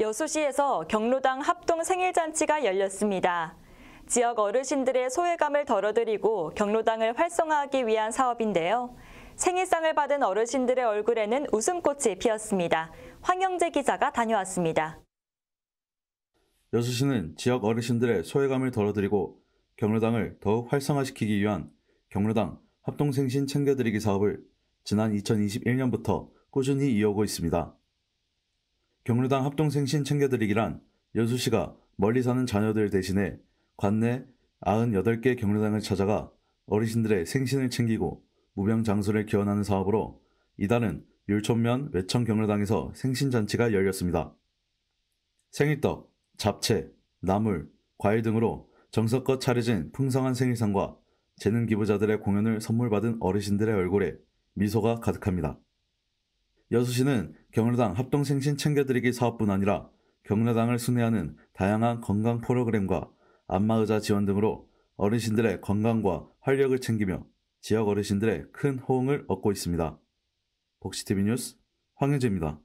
여수시에서 경로당 합동 생일잔치가 열렸습니다. 지역 어르신들의 소외감을 덜어드리고 경로당을 활성화하기 위한 사업인데요. 생일상을 받은 어르신들의 얼굴에는 웃음꽃이 피었습니다. 황영재 기자가 다녀왔습니다. 여수시는 지역 어르신들의 소외감을 덜어드리고 경로당을 더욱 활성화시키기 위한 경로당 합동생신 챙겨드리기 사업을 지난 2021년부터 꾸준히 이어오고 있습니다. 경로당 합동생신 챙겨드리기란 여수씨가 멀리 사는 자녀들 대신에 관내 98개 경로당을 찾아가 어르신들의 생신을 챙기고 무병장수를 기원하는 사업으로 이달은 율촌면 외천 경로당에서 생신잔치가 열렸습니다. 생일떡, 잡채, 나물, 과일 등으로 정석껏 차려진 풍성한 생일상과 재능 기부자들의 공연을 선물받은 어르신들의 얼굴에 미소가 가득합니다. 여수시는 경로당 합동생신 챙겨드리기 사업뿐 아니라 경로당을 순회하는 다양한 건강 프로그램과 안마의자 지원 등으로 어르신들의 건강과 활력을 챙기며 지역 어르신들의 큰 호응을 얻고 있습니다. 복시TV 뉴스 황현재입니다.